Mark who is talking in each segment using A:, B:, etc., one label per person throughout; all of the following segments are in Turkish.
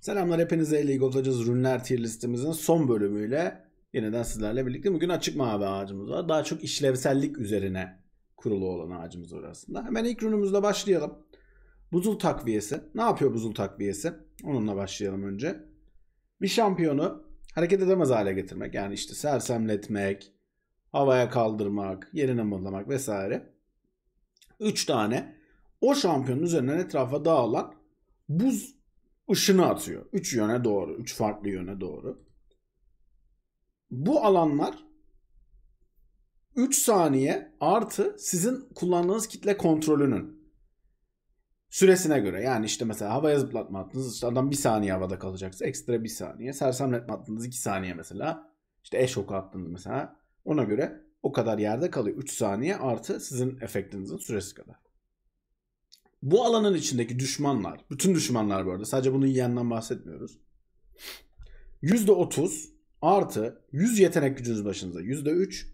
A: Selamlar hepinize League of Legends Runeler tier listemizin son bölümüyle yeniden sizlerle birlikte. Bugün açık mavi ağacımız var. Daha çok işlevsellik üzerine kurulu olan ağacımız var aslında. Hemen ilk runumuzla başlayalım. Buzul takviyesi. Ne yapıyor buzul takviyesi? Onunla başlayalım önce. Bir şampiyonu hareket edemez hale getirmek. Yani işte sersemletmek, havaya kaldırmak, yerine mırlamak vesaire. 3 tane o şampiyonun üzerinden etrafa dağılan buz ışını atıyor. Üç yöne doğru, üç farklı yöne doğru. Bu alanlar 3 saniye artı sizin kullandığınız kitle kontrolünün süresine göre. Yani işte mesela havaya zıplatma attınız işte adam 1 saniye havada kalacaksa ekstra 1 saniye. Sersemletme attınız 2 saniye mesela. İşte eşoku attınız mesela. Ona göre o kadar yerde kalıyor. 3 saniye artı sizin efektinizin süresi kadar. Bu alanın içindeki düşmanlar, bütün düşmanlar bu arada sadece bunun yiyenden bahsetmiyoruz. %30 artı 100 yetenek gücünüz başınıza %3,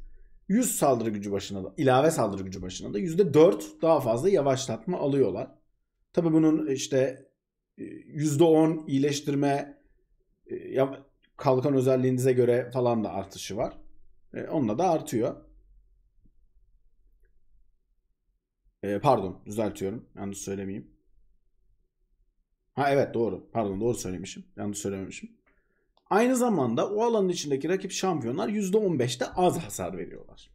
A: 100 saldırı gücü başına da, ilave saldırı gücü başına da %4 daha fazla yavaşlatma alıyorlar. Tabii bunun işte %10 e, iyileştirme e, kalkan özelliğinize göre falan da artışı var. E, onunla da artıyor. E, pardon düzeltiyorum. Yanlış söylemeyeyim. Ha evet doğru. Pardon doğru söylemişim. Yanlış söylememişim. Aynı zamanda o alanın içindeki rakip şampiyonlar %15'te az hasar veriyorlar.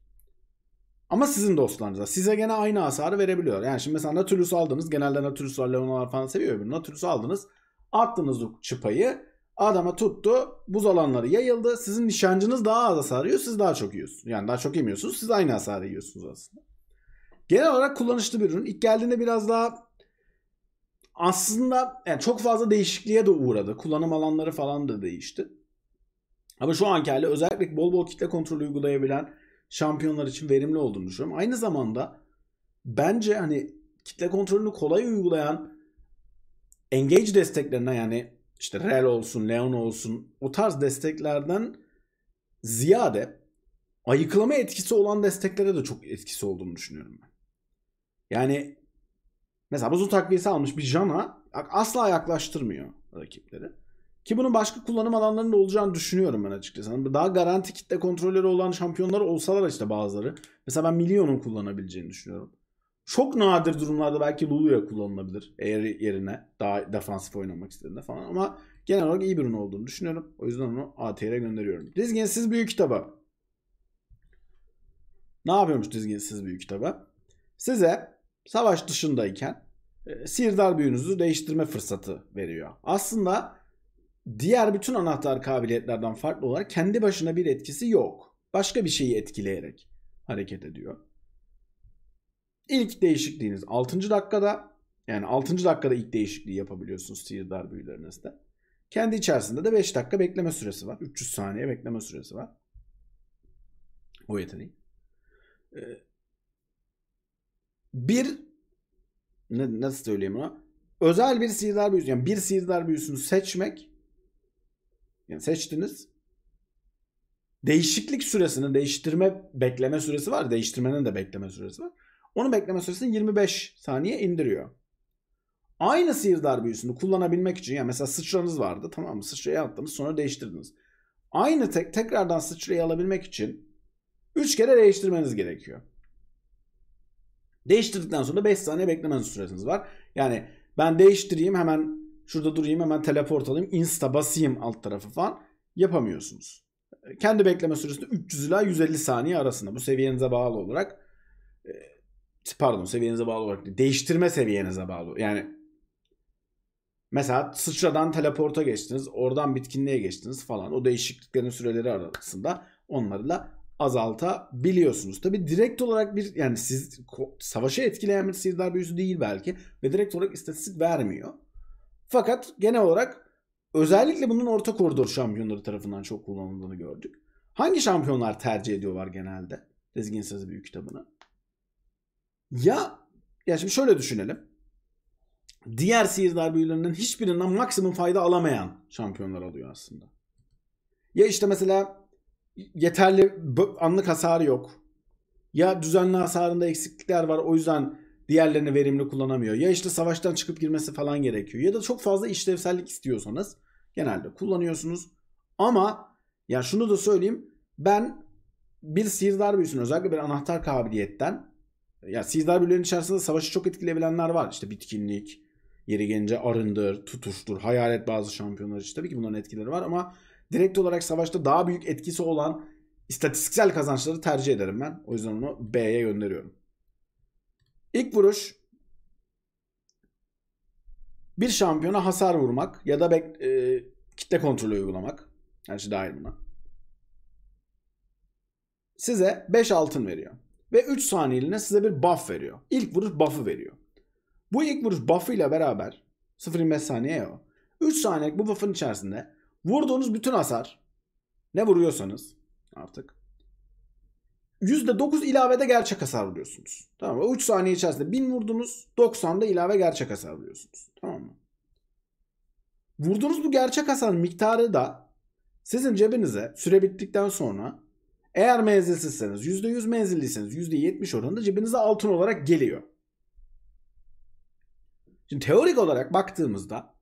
A: Ama sizin dostlarınıza. Size gene aynı hasarı verebiliyorlar. Yani şimdi mesela Natulus'u aldınız. Genelde Natulus'lar Leonalar falan seviyor. Öbürü Natulus'u aldınız. Attınız o çıpayı. Adama tuttu. Buz alanları yayıldı. Sizin nişancınız daha az hasar yiyor. Siz daha çok yiyorsunuz. Yani daha çok yemiyorsunuz. Siz aynı hasarı yiyorsunuz aslında. Genel olarak kullanışlı bir ürün. İlk geldiğinde biraz daha aslında yani çok fazla değişikliğe de uğradı. Kullanım alanları falan da değişti. Ama şu anki hali özellikle bol bol kitle kontrolü uygulayabilen şampiyonlar için verimli olduğunu düşünüyorum. Aynı zamanda bence hani kitle kontrolünü kolay uygulayan engage desteklerine yani işte Rel olsun, Leon olsun o tarz desteklerden ziyade ayıklama etkisi olan desteklere de çok etkisi olduğunu düşünüyorum ben. Yani mesela buzul takviyesi almış bir Jana asla yaklaştırmıyor rakipleri. Ki bunun başka kullanım alanlarında olacağını düşünüyorum ben açıkçası. Hani daha garanti kitle kontrolleri olan şampiyonlar olsalar işte bazıları. Mesela ben Milyon'un kullanabileceğini düşünüyorum. Çok nadir durumlarda belki Lulu'ya kullanılabilir. Eğer yerine daha defansif oynamak istediğinde falan. Ama genel olarak iyi bir ürün olduğunu düşünüyorum. O yüzden onu ATR'e gönderiyorum. Dizginsiz büyük kitaba. Ne yapıyormuş dizginsiz büyük kitaba? Size savaş dışındayken e, sihirdar büyünüzü değiştirme fırsatı veriyor. Aslında diğer bütün anahtar kabiliyetlerden farklı olarak kendi başına bir etkisi yok. Başka bir şeyi etkileyerek hareket ediyor. İlk değişikliğiniz 6. dakikada yani 6. dakikada ilk değişikliği yapabiliyorsunuz sihirdar büyülerinizde. Kendi içerisinde de 5 dakika bekleme süresi var. 300 saniye bekleme süresi var. O yeteneği. Ee, bir ne, nasıl söyleyeyim ona? Özel bir sihirdar büyüsü. Yani bir sihirdar büyüsünü seçmek yani seçtiniz. Değişiklik süresini değiştirme bekleme süresi var. Değiştirmenin de bekleme süresi var. Onu bekleme süresini 25 saniye indiriyor. Aynı sihirdar büyüsünü kullanabilmek için yani mesela sıçranız vardı tamam mı? Sıçrayı attınız sonra değiştirdiniz. Aynı tek tekrardan sıçrayı alabilmek için 3 kere değiştirmeniz gerekiyor. Değiştirdikten sonra 5 saniye bekleme süreniz var. Yani ben değiştireyim hemen şurada durayım hemen teleport alayım insta basayım alt tarafı falan yapamıyorsunuz. Kendi bekleme süresi 300 ila 150 saniye arasında bu seviyenize bağlı olarak e, pardon seviyenize bağlı olarak değiştirme seviyenize bağlı. Yani mesela sıçradan teleporta geçtiniz oradan bitkinliğe geçtiniz falan o değişikliklerin süreleri arasında onlarla azaltabiliyorsunuz. Tabi direkt olarak bir yani siz savaşı etkileyen bir sihirdar büyüsü değil belki ve direkt olarak istatistik vermiyor. Fakat genel olarak özellikle bunun orta koridor şampiyonları tarafından çok kullanıldığını gördük. Hangi şampiyonlar tercih ediyorlar genelde? Dizgin Sazı Büyük kitabını. Ya ya şimdi şöyle düşünelim. Diğer sihirdar büyülerinden hiçbirinden maksimum fayda alamayan şampiyonlar alıyor aslında. Ya işte mesela yeterli anlık hasarı yok. Ya düzenli hasarında eksiklikler var o yüzden diğerlerini verimli kullanamıyor. Ya işte savaştan çıkıp girmesi falan gerekiyor. Ya da çok fazla işlevsellik istiyorsanız genelde kullanıyorsunuz. Ama ya şunu da söyleyeyim. Ben bir sihirdar büyüsünü özellikle bir anahtar kabiliyetten ya sihirdar büyülerin içerisinde savaşı çok etkileyebilenler var. İşte bitkinlik, yeri gelince arındır, tutuştur, hayalet bazı şampiyonlar işte. Tabii ki bunların etkileri var ama direkt olarak savaşta daha büyük etkisi olan istatistiksel kazançları tercih ederim ben. O yüzden onu B'ye gönderiyorum. İlk vuruş bir şampiyona hasar vurmak ya da bek, e, kitle kontrolü uygulamak. Her şey dahil buna. Size 5 altın veriyor. Ve 3 saniyeliğine size bir buff veriyor. İlk vuruş buff'ı veriyor. Bu ilk vuruş buff'ıyla beraber 0.25 saniye ya o. 3 saniyelik bu buff'ın içerisinde Vurduğunuz bütün hasar ne vuruyorsanız artık %9 ilavede gerçek hasar vuruyorsunuz. Tamam mı? 3 saniye içerisinde 1000 vurdunuz 90'da ilave gerçek hasar vuruyorsunuz. Tamam mı? Vurduğunuz bu gerçek hasar miktarı da sizin cebinize süre bittikten sonra eğer menzilsizseniz %100 menzilliyseniz %70 oranında cebinize altın olarak geliyor. Şimdi teorik olarak baktığımızda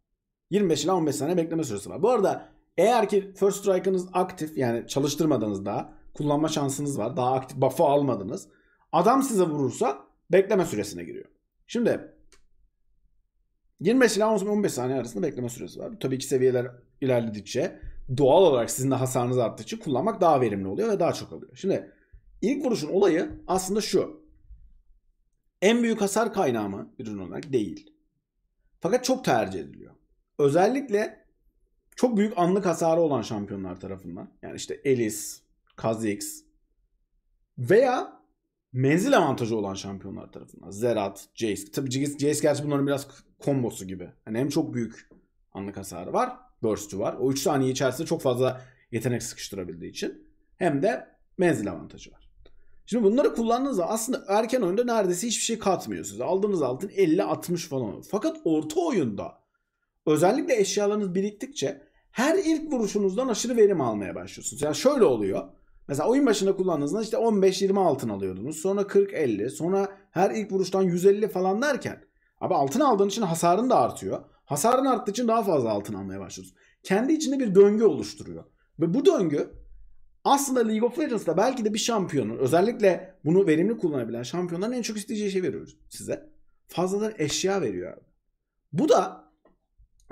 A: 25 ila 15 saniye bekleme süresi var. Bu arada eğer ki First Strike'ınız aktif yani çalıştırmadınız daha kullanma şansınız var. Daha aktif buff'ı almadınız. Adam size vurursa bekleme süresine giriyor. Şimdi 25 ila 15 saniye arasında bekleme süresi var. Tabii ki seviyeler ilerledikçe doğal olarak sizin de hasarınız arttıkça kullanmak daha verimli oluyor ve daha çok alıyor. Şimdi ilk vuruşun olayı aslında şu. En büyük hasar kaynağı mı bir ürün olarak değil. Fakat çok tercih ediliyor özellikle çok büyük anlık hasarı olan şampiyonlar tarafından. Yani işte Elis, Kazix veya menzil avantajı olan şampiyonlar tarafından. Zerat, Jace. Tabii Jace, Jace gerçi bunların biraz kombosu gibi. Hani hem çok büyük anlık hasarı var. Burst'ü var. O üç saniye içerisinde çok fazla yetenek sıkıştırabildiği için. Hem de menzil avantajı var. Şimdi bunları kullandığınızda aslında erken oyunda neredeyse hiçbir şey katmıyor size. Aldığınız altın 50-60 falan. Fakat orta oyunda Özellikle eşyalarınız biriktikçe her ilk vuruşunuzdan aşırı verim almaya başlıyorsunuz. Yani şöyle oluyor. Mesela oyun başında kullandığınızda işte 15-20 altın alıyordunuz. Sonra 40-50 sonra her ilk vuruştan 150 falan derken. Abi altın aldığın için hasarın da artıyor. Hasarın arttığı için daha fazla altın almaya başlıyorsun. Kendi içinde bir döngü oluşturuyor. Ve bu döngü aslında League of Legends'da belki de bir şampiyonun özellikle bunu verimli kullanabilen şampiyonların en çok isteyeceği şey veriyoruz size. Fazladan eşya veriyor abi. Bu da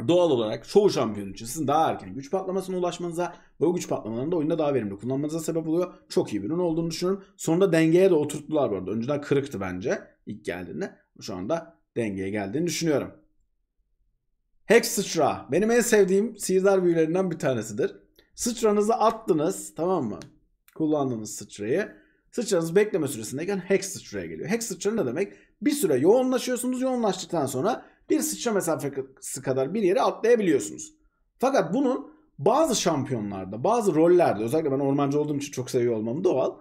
A: doğal olarak çoğu şampiyon için sizin daha erken güç patlamasına ulaşmanıza ve o güç patlamalarını da oyunda daha verimli kullanmanıza sebep oluyor. Çok iyi bir ürün olduğunu düşünüyorum. Sonunda dengeye de oturttular bu arada. Önceden kırıktı bence ilk geldiğinde. Şu anda dengeye geldiğini düşünüyorum. Hex Sıçra. Benim en sevdiğim sihirdar büyülerinden bir tanesidir. Sıçranızı attınız tamam mı? Kullandığınız sıçrayı. Sıçranız bekleme süresindeyken Hex Sıçra'ya geliyor. Hex Sıçra ne demek? Bir süre yoğunlaşıyorsunuz. Yoğunlaştıktan sonra bir sıçra mesafesi kadar bir yere atlayabiliyorsunuz. Fakat bunun bazı şampiyonlarda, bazı rollerde özellikle ben ormancı olduğum için çok seviyor olmam doğal.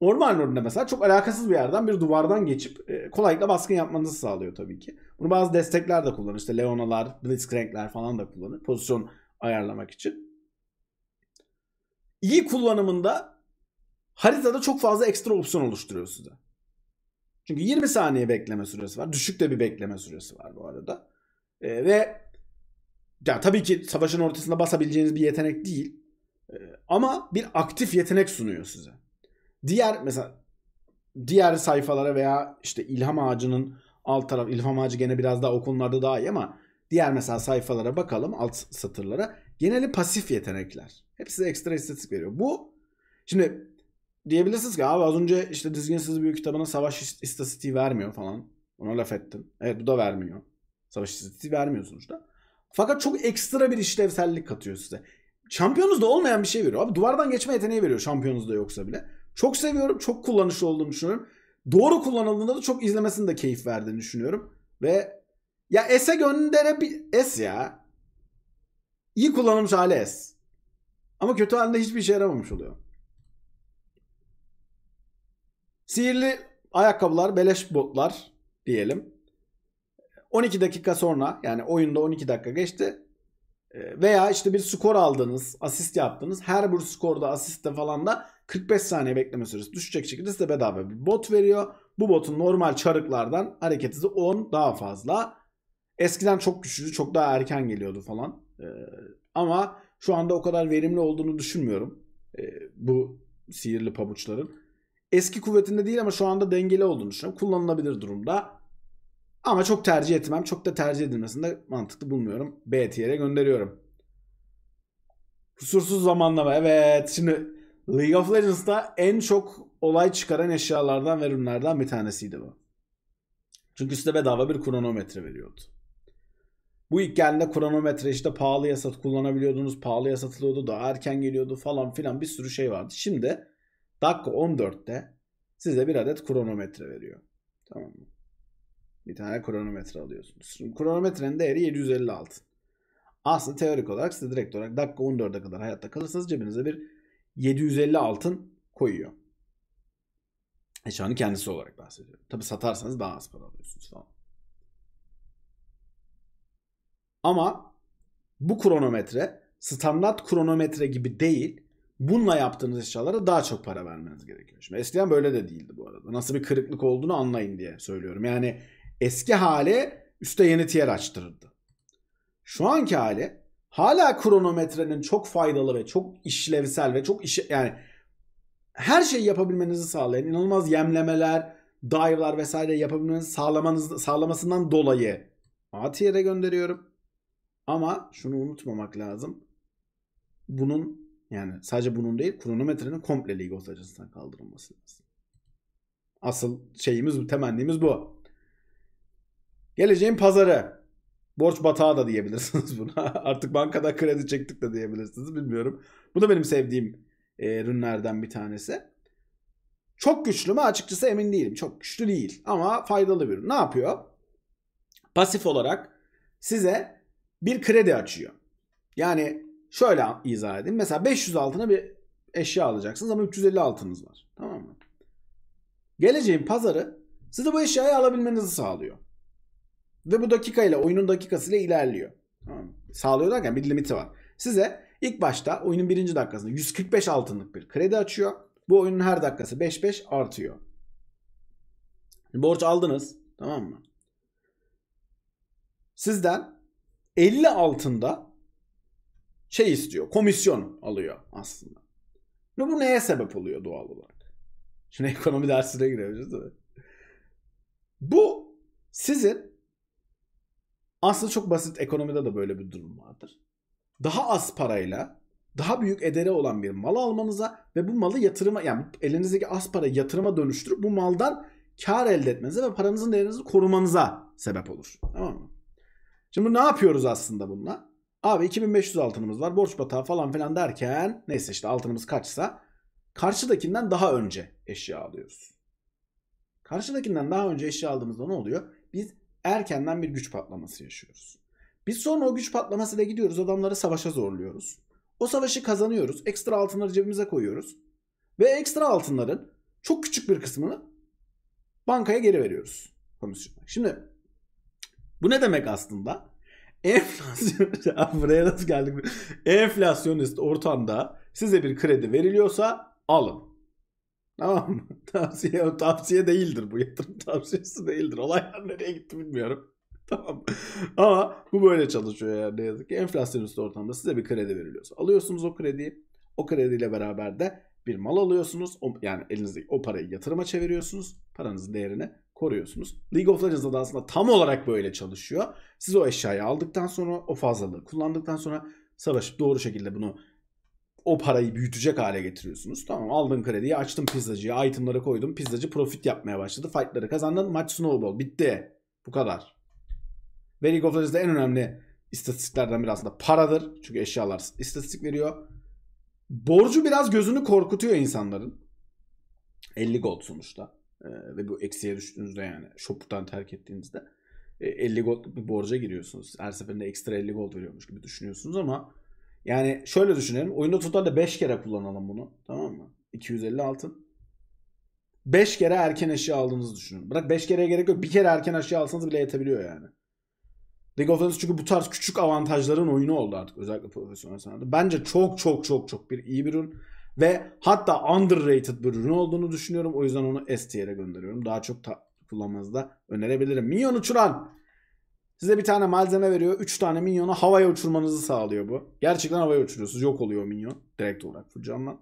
A: Orman rolünde mesela çok alakasız bir yerden bir duvardan geçip e, kolaylıkla baskın yapmanızı sağlıyor tabii ki. Bunu bazı destekler de kullanır. İşte Leona'lar, Blitzcrank'ler falan da kullanır. Pozisyon ayarlamak için. İyi kullanımında haritada çok fazla ekstra opsiyon oluşturuyor size. Çünkü 20 saniye bekleme süresi var. Düşük de bir bekleme süresi var bu arada. E, ve ya tabii ki savaşın ortasında basabileceğiniz bir yetenek değil. E, ama bir aktif yetenek sunuyor size. Diğer mesela diğer sayfalara veya işte ilham ağacının alt taraf ilham ağacı gene biraz daha o daha iyi ama diğer mesela sayfalara bakalım alt satırlara. Geneli pasif yetenekler. Hepsi ekstra istatistik veriyor. Bu şimdi diyebilirsiniz ki abi az önce işte Dizginsiz bir kitabına savaş istatistiği vermiyor falan. Ona laf ettin. Evet bu da vermiyor. Savaş istatistiği vermiyor sonuçta. Fakat çok ekstra bir işlevsellik katıyor size. Şampiyonuzda olmayan bir şey veriyor. Abi duvardan geçme yeteneği veriyor şampiyonuzda yoksa bile. Çok seviyorum. Çok kullanışlı olduğunu düşünüyorum. Doğru kullanıldığında da çok izlemesini de keyif verdiğini düşünüyorum. Ve ya S'e gönderebil... S ya. İyi kullanılmış hale S. Ama kötü halinde hiçbir işe yaramamış oluyor. Sihirli ayakkabılar, beleş botlar diyelim. 12 dakika sonra yani oyunda 12 dakika geçti. Ee, veya işte bir skor aldınız, asist yaptınız. Her bir skorda, asiste falan da 45 saniye bekleme süresi düşecek şekilde size bedava bir bot veriyor. Bu botun normal çarıklardan hareket hızı 10 daha fazla. Eskiden çok güçlü, çok daha erken geliyordu falan. Ee, ama şu anda o kadar verimli olduğunu düşünmüyorum. Ee, bu sihirli pabuçların eski kuvvetinde değil ama şu anda dengeli olduğunu düşünüyorum. Kullanılabilir durumda. Ama çok tercih etmem. Çok da tercih edilmesini de mantıklı bulmuyorum. B tier'e gönderiyorum. Kusursuz zamanlama. Evet. Şimdi League of Legends'da en çok olay çıkaran eşyalardan ve ürünlerden bir tanesiydi bu. Çünkü size bedava bir kronometre veriyordu. Bu ilk geldiğinde kronometre işte pahalıya sat kullanabiliyordunuz. Pahalıya satılıyordu. Daha erken geliyordu falan filan bir sürü şey vardı. Şimdi Dakika 14'te size bir adet kronometre veriyor. Tamam mı? Bir tane kronometre alıyorsunuz. Şimdi kronometrenin değeri 750 altın. Aslında teorik olarak size direkt olarak dakika 14'e kadar hayatta kalırsanız cebinize bir 750 altın koyuyor. Eşyanın kendisi olarak bahsediyorum. Tabi satarsanız daha az para alıyorsunuz falan. Ama bu kronometre standart kronometre gibi değil bununla yaptığınız eşyalara daha çok para vermeniz gerekiyor. Şimdi eskiden böyle de değildi bu arada. Nasıl bir kırıklık olduğunu anlayın diye söylüyorum. Yani eski hale üste yeni tier açtırırdı. Şu anki hale hala kronometrenin çok faydalı ve çok işlevsel ve çok iş yani her şeyi yapabilmenizi sağlayan inanılmaz yemlemeler, dive'lar vesaire yapabilmenizi sağlamanız, sağlamasından dolayı A tier'e gönderiyorum. Ama şunu unutmamak lazım. Bunun yani sadece bunun değil kronometrenin komple lig ajansından kaldırılması lazım. Asıl şeyimiz, temennimiz bu. Geleceğin pazarı. Borç batağı da diyebilirsiniz buna. Artık bankada kredi çektik de diyebilirsiniz bilmiyorum. Bu da benim sevdiğim e, ürünlerden bir tanesi. Çok güçlü mü açıkçası emin değilim. Çok güçlü değil ama faydalı bir ürün. Ne yapıyor? Pasif olarak size bir kredi açıyor. Yani Şöyle izah edeyim. Mesela 500 altına bir eşya alacaksınız ama 350 altınız var. Tamam mı? Geleceğin pazarı size bu eşyayı alabilmenizi sağlıyor. Ve bu dakikayla oyunun dakikasıyla ilerliyor. Tamam mı? Sağlıyor derken bir limiti var. Size ilk başta oyunun birinci dakikasında 145 altınlık bir kredi açıyor. Bu oyunun her dakikası 5-5 artıyor. Borç aldınız. Tamam mı? Sizden 50 altında şey istiyor. Komisyon alıyor aslında. Ve bu neye sebep oluyor doğal olarak? Şimdi ekonomi dersine gireceğiz değil mi? Bu sizin aslında çok basit ekonomide de böyle bir durum vardır. Daha az parayla daha büyük ederi olan bir mal almanıza ve bu malı yatırıma yani elinizdeki az para yatırıma dönüştürüp bu maldan kar elde etmenize ve paranızın değerinizi korumanıza sebep olur. Tamam mı? Şimdi ne yapıyoruz aslında bununla? Abi 2500 altınımız var. Borç batağı falan filan derken neyse işte altınımız kaçsa karşıdakinden daha önce eşya alıyoruz. Karşıdakinden daha önce eşya aldığımızda ne oluyor? Biz erkenden bir güç patlaması yaşıyoruz. Biz sonra o güç patlamasıyla gidiyoruz adamları savaşa zorluyoruz. O savaşı kazanıyoruz. Ekstra altınları cebimize koyuyoruz. Ve ekstra altınların çok küçük bir kısmını bankaya geri veriyoruz Şimdi bu ne demek aslında? enflasyonist buraya nasıl geldik? Enflasyonist ortamda size bir kredi veriliyorsa alın. Tamam mı? Tavsiye, tavsiye değildir bu yatırım tavsiyesi değildir. Olaylar nereye gitti bilmiyorum. Tamam. Ama bu böyle çalışıyor yani ne yazık ki. Enflasyonist ortamda size bir kredi veriliyorsa alıyorsunuz o krediyi. O krediyle beraber de bir mal alıyorsunuz. O, yani elinizdeki o parayı yatırıma çeviriyorsunuz. Paranızın değerini koruyorsunuz. League of Legends da aslında tam olarak böyle çalışıyor. Siz o eşyayı aldıktan sonra o fazlalığı kullandıktan sonra savaşıp doğru şekilde bunu o parayı büyütecek hale getiriyorsunuz. Tamam aldın krediyi açtın pizzacıyı itemları koydum. Pizzacı profit yapmaya başladı. Fightları kazandın. Maç snowball. Bitti. Bu kadar. Ve League of Legends'da en önemli istatistiklerden biri aslında paradır. Çünkü eşyalar istatistik veriyor. Borcu biraz gözünü korkutuyor insanların. 50 gold sonuçta. Ee, ve bu eksiye düştüğünüzde yani shop'tan terk ettiğinizde 50 e, gold bir borca giriyorsunuz. Her seferinde ekstra 50 gold veriyormuş gibi düşünüyorsunuz ama yani şöyle düşünelim. Oyunda totalde 5 kere kullanalım bunu. Tamam mı? 250 altın. 5 kere erken eşya aldığınızı düşünün. Bırak 5 kereye gerek yok. Bir kere erken eşya alsanız bile yetebiliyor yani. League of Legends çünkü bu tarz küçük avantajların oyunu oldu artık özellikle profesyonel sanatı. Bence çok çok çok çok bir iyi bir ürün ve hatta underrated bir ürün olduğunu düşünüyorum. O yüzden onu S tier'e gönderiyorum. Daha çok ta- kullanmanızı da önerebilirim. Minyon uçuran. Size bir tane malzeme veriyor. 3 tane minyonu havaya uçurmanızı sağlıyor bu. Gerçekten havaya uçuruyorsunuz. Yok oluyor minyon. Direkt olarak fırcanla.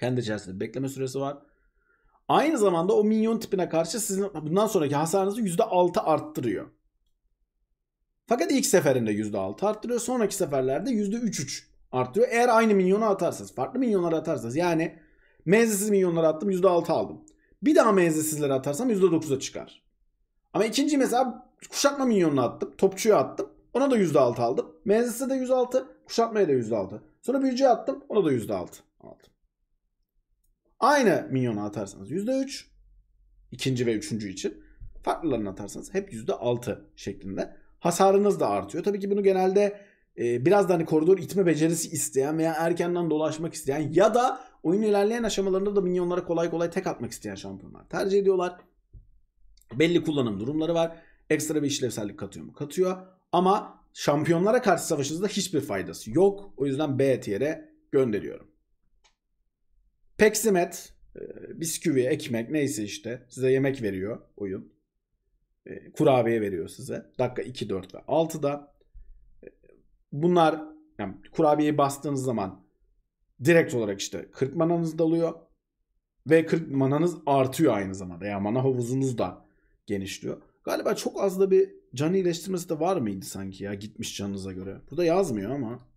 A: Kendi içerisinde bekleme süresi var. Aynı zamanda o minyon tipine karşı sizin bundan sonraki hasarınızı %6 arttırıyor. Fakat ilk seferinde %6 arttırıyor. Sonraki seferlerde %3-3 artıyor. Eğer aynı minyonu atarsanız, farklı minyonları atarsanız yani menzesiz minyonları attım %6 aldım. Bir daha menzesizleri atarsam %9'a çıkar. Ama ikinci mesela kuşatma minyonunu attım. Topçuya attım. Ona da %6 aldım. Menzesize de %6. Kuşatmaya da %6. Sonra büyücüye attım. Ona da %6 aldım. Aynı minyonu atarsanız %3. ikinci ve üçüncü için. Farklılarını atarsanız hep %6 şeklinde. Hasarınız da artıyor. Tabii ki bunu genelde ee, biraz da hani koridor itme becerisi isteyen veya erkenden dolaşmak isteyen ya da oyun ilerleyen aşamalarında da minyonlara kolay kolay tek atmak isteyen şampiyonlar tercih ediyorlar. Belli kullanım durumları var. Ekstra bir işlevsellik katıyor mu? Katıyor. Ama şampiyonlara karşı savaşınızda hiçbir faydası yok. O yüzden B tier'e gönderiyorum. Peksimet, e, bisküvi, ekmek neyse işte size yemek veriyor oyun. E, kurabiye veriyor size. Dakika 2, 4 ve 6'da. Bunlar yani kurabiyeyi bastığınız zaman direkt olarak işte 40 mananız dalıyor. Ve 40 mananız artıyor aynı zamanda. Yani mana havuzunuz da genişliyor. Galiba çok az da bir can iyileştirmesi de var mıydı sanki ya gitmiş canınıza göre. Burada yazmıyor ama.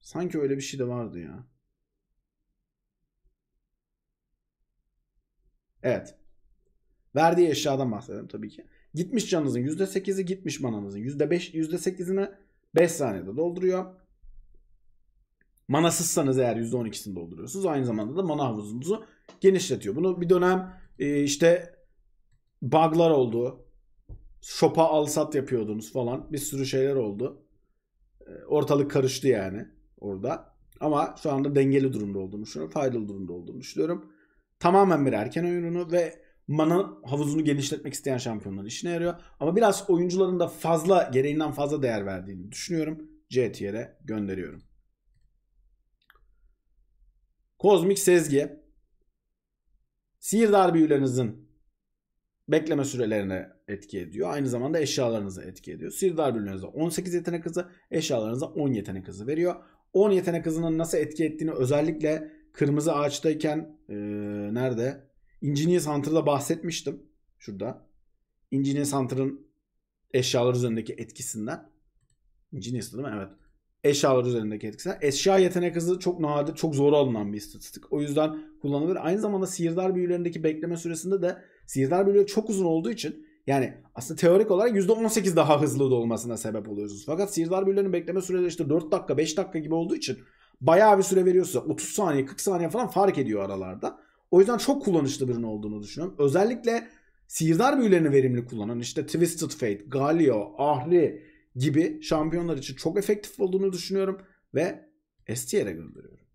A: Sanki öyle bir şey de vardı ya. Evet. Verdiği eşyadan bahsedelim tabii ki. Gitmiş canınızın %8'i gitmiş mananızın %5, %8'ine 5 saniyede dolduruyor. Manasızsanız eğer %12'sini dolduruyorsunuz. Aynı zamanda da mana havuzunuzu genişletiyor. Bunu bir dönem e, işte bug'lar oldu. Shop'a al sat yapıyordunuz falan. Bir sürü şeyler oldu. E, ortalık karıştı yani orada. Ama şu anda dengeli durumda olduğunu düşünüyorum. Faydalı durumda olduğunu düşünüyorum. Tamamen bir erken oyununu ve mana havuzunu genişletmek isteyen şampiyonların işine yarıyor. Ama biraz oyuncuların da fazla gereğinden fazla değer verdiğini düşünüyorum. C tier'e gönderiyorum. Kozmik Sezgi Sihirdar büyülerinizin bekleme sürelerine etki ediyor. Aynı zamanda eşyalarınıza etki ediyor. Sihirdar büyülerinize 18 yetenek hızı, eşyalarınıza 10 yetenek hızı veriyor. 10 yetenek hızının nasıl etki ettiğini özellikle kırmızı ağaçtayken ee, nerede? Engineers Hunter'da bahsetmiştim. Şurada. Engineers Hunter'ın eşyalar üzerindeki etkisinden. Engineers değil mi? Evet. Eşyalar üzerindeki etkisinden. Eşya yetenek hızı çok nadir, çok zor alınan bir istatistik. O yüzden kullanılır. Aynı zamanda sihirdar büyülerindeki bekleme süresinde de sihirdar büyüleri çok uzun olduğu için yani aslında teorik olarak %18 daha hızlı da olmasına sebep oluyorsunuz. Fakat sihirdar büyülerinin bekleme süreleri işte 4 dakika 5 dakika gibi olduğu için bayağı bir süre veriyorsa 30 saniye 40 saniye falan fark ediyor aralarda. O yüzden çok kullanışlı birinin olduğunu düşünüyorum. Özellikle sihirdar büyülerini verimli kullanan işte Twisted Fate, Galio, Ahri gibi şampiyonlar için çok efektif olduğunu düşünüyorum ve S tier'e gönderiyorum.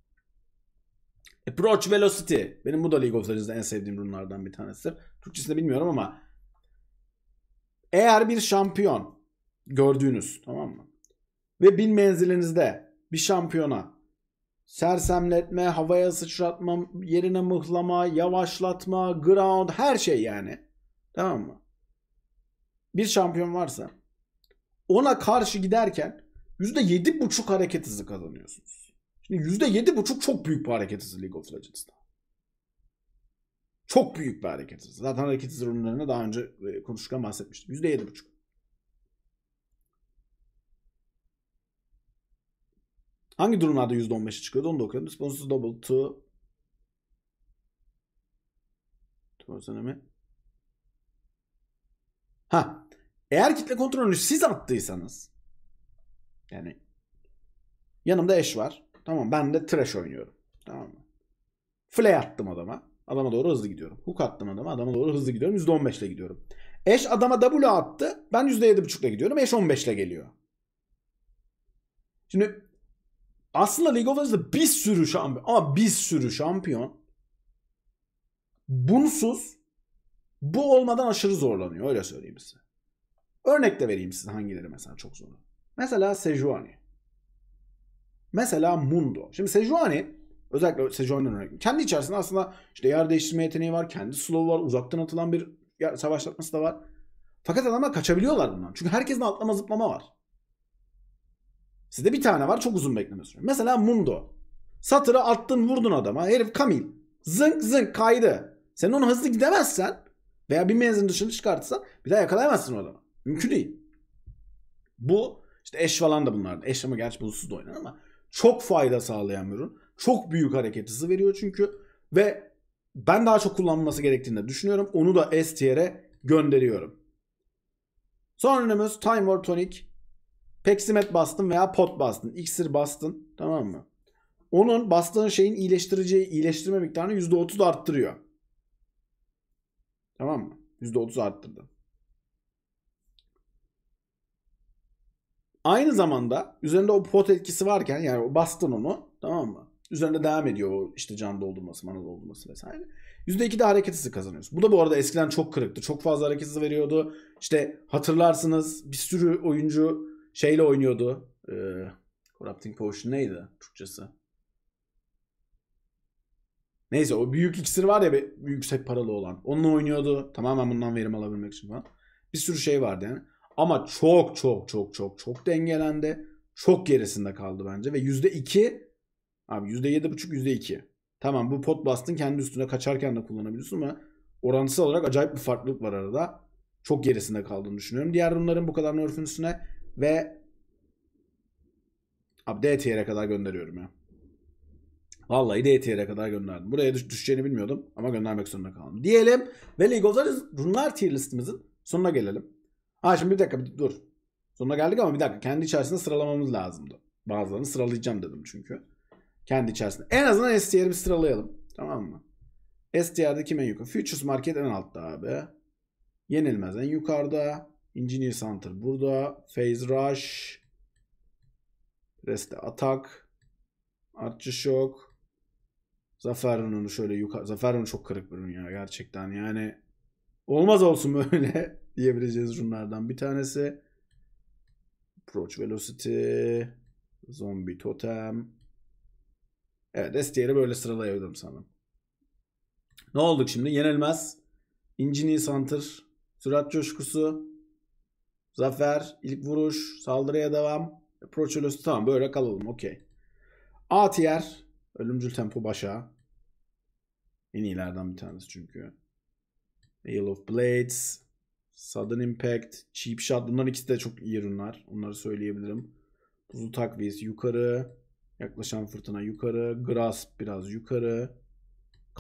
A: Approach Velocity. Benim bu da League of Legends'da en sevdiğim runlardan bir tanesi. Türkçesini bilmiyorum ama eğer bir şampiyon gördüğünüz tamam mı? Ve bin menzilinizde bir şampiyona sersemletme, havaya sıçratma, yerine mıhlama, yavaşlatma, ground her şey yani. Tamam mı? Bir şampiyon varsa ona karşı giderken %7.5 hareket hızı kazanıyorsunuz. Şimdi %7.5 çok büyük bir hareket hızı League of Legends'da. Çok büyük bir hareket hızı. Zaten hareket hızı ürünlerine daha önce e, konuşurken bahsetmiştim. %7.5. Hangi durumlarda %15'e çıkıyordu onu da okuyalım. Sponsors double to Towards enemy. Ha. Eğer kitle kontrolünü siz attıysanız yani yanımda eş var. Tamam ben de trash oynuyorum. Tamam mı? Flay attım adama. Adama doğru hızlı gidiyorum. Hook attım adama. Adama doğru hızlı gidiyorum. %15 ile gidiyorum. Eş adama W attı. Ben %7.5 ile gidiyorum. Eş 15 ile geliyor. Şimdi aslında League of Legends'da bir sürü şampiyon ama bir sürü şampiyon bunsuz bu olmadan aşırı zorlanıyor öyle söyleyeyim size. Örnek de vereyim size hangileri mesela çok zor. Mesela Sejuani. Mesela Mundo. Şimdi Sejuani özellikle Sejuani'den örnek. Kendi içerisinde aslında işte yer değiştirme yeteneği var. Kendi slow'u var. Uzaktan atılan bir savaşlatması da var. Fakat adamlar kaçabiliyorlar bundan. Çünkü herkesin atlama zıplama var. Sizde bir tane var çok uzun bekleme sürüyor. Mesela Mundo. Satırı attın vurdun adama. Herif kamil. Zınk zınk kaydı. Sen onu hızlı gidemezsen veya bir menzilin dışını çıkartırsan bir daha yakalayamazsın o adamı. Mümkün değil. Bu işte eş falan da bunlardı. Eş ama gerçi buzsuz da oynar ama çok fayda sağlayan bir ürün. Çok büyük hareket hızı veriyor çünkü ve ben daha çok kullanılması gerektiğini de düşünüyorum. Onu da S tier'e gönderiyorum. Son ürünümüz Time Warp Tonic. Peximet bastın veya pot bastın. iksir bastın. Tamam mı? Onun bastığın şeyin iyileştireceği iyileştirme miktarını %30 arttırıyor. Tamam mı? %30 arttırdı. Aynı zamanda üzerinde o pot etkisi varken yani bastın onu tamam mı? Üzerinde devam ediyor o işte can doldurması, mana doldurması vesaire. %2 de hareket hızı kazanıyorsun. Bu da bu arada eskiden çok kırıktı. Çok fazla hareket hızı veriyordu. İşte hatırlarsınız bir sürü oyuncu Şeyle oynuyordu. E, Corrupting Potion neydi Türkçesi? Neyse o büyük iksir var ya bir yüksek paralı olan. Onunla oynuyordu. Tamamen bundan verim alabilmek için falan. Bir sürü şey vardı yani. Ama çok çok çok çok çok dengelendi. Çok gerisinde kaldı bence. Ve %2 abi %7.5 %2. Tamam bu pot bastın kendi üstüne kaçarken de kullanabiliyorsun ama orantısal olarak acayip bir farklılık var arada. Çok gerisinde kaldığını düşünüyorum. Diğer bunların bu kadar nerf'ün üstüne ve Abi D kadar gönderiyorum ya. Vallahi D kadar gönderdim. Buraya düş düşeceğini bilmiyordum ama göndermek zorunda kaldım. Diyelim ve League of Legends Runlar tier listimizin sonuna gelelim. Ha şimdi bir dakika bir, dur. Sonuna geldik ama bir dakika kendi içerisinde sıralamamız lazımdı. Bazılarını sıralayacağım dedim çünkü. Kendi içerisinde. En azından S bir sıralayalım. Tamam mı? S tier'de kim en yukarı? Futures Market en altta abi. Yenilmez en yukarıda. Engineer Center burada. Phase Rush. Reste Atak. Artçı Şok. Zafer Run'unu şöyle yukarı. Zafer Run çok kırık bir run ya gerçekten. Yani olmaz olsun böyle diyebileceğiz runlardan bir tanesi. Approach Velocity. Zombie Totem. Evet STR'i böyle sıralayabilirim sanırım. Ne olduk şimdi? Yenilmez. İncini Santır. Sürat coşkusu. Zafer, ilk vuruş, saldırıya devam. Approach tamam böyle kalalım okey. A tier. Ölümcül tempo başa. En iyilerden bir tanesi çünkü. Hail of Blades. Sudden Impact. Cheap Shot. Bunların ikisi de çok iyi ürünler. Onları söyleyebilirim. Buzlu takviyesi yukarı. Yaklaşan fırtına yukarı. Grasp biraz yukarı.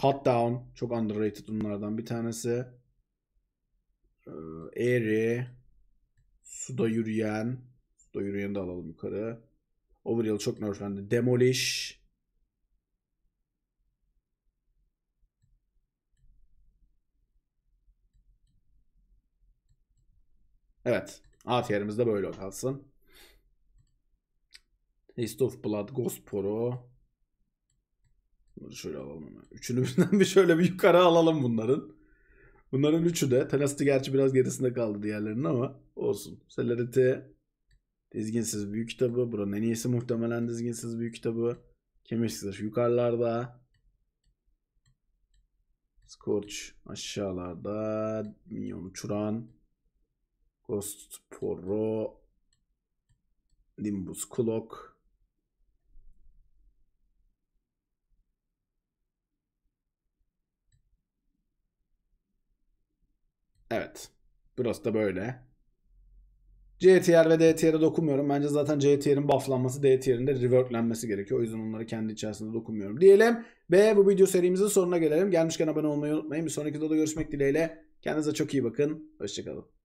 A: Cut Down. Çok underrated bunlardan bir tanesi. Ee, Airy. Suda yürüyen. Suda yürüyen de alalım yukarı. Overkill çok nerflendi. Demolish. Evet. ATR'imiz de böyle kalsın. Taste of Blood, Ghost Poro. Bunları şöyle alalım hemen. Üçünü birden bir şöyle bir yukarı alalım bunların. Bunların üçü de. Tenacity gerçi biraz gerisinde kaldı diğerlerinin ama olsun. Celerity dizginsiz büyük kitabı. Buranın en iyisi muhtemelen dizginsiz büyük kitabı. Kemik yukarılarda. Scorch aşağılarda. Minyon Uçuran. Ghost Poro, Nimbus Clock. Evet. Burası da böyle. CTR ve D dokunmuyorum. Bence zaten C tier'in bufflanması D de reworklenmesi gerekiyor. O yüzden onları kendi içerisinde dokunmuyorum. Diyelim ve bu video serimizin sonuna gelelim. Gelmişken abone olmayı unutmayın. Bir sonraki videoda görüşmek dileğiyle. Kendinize çok iyi bakın. Hoşçakalın.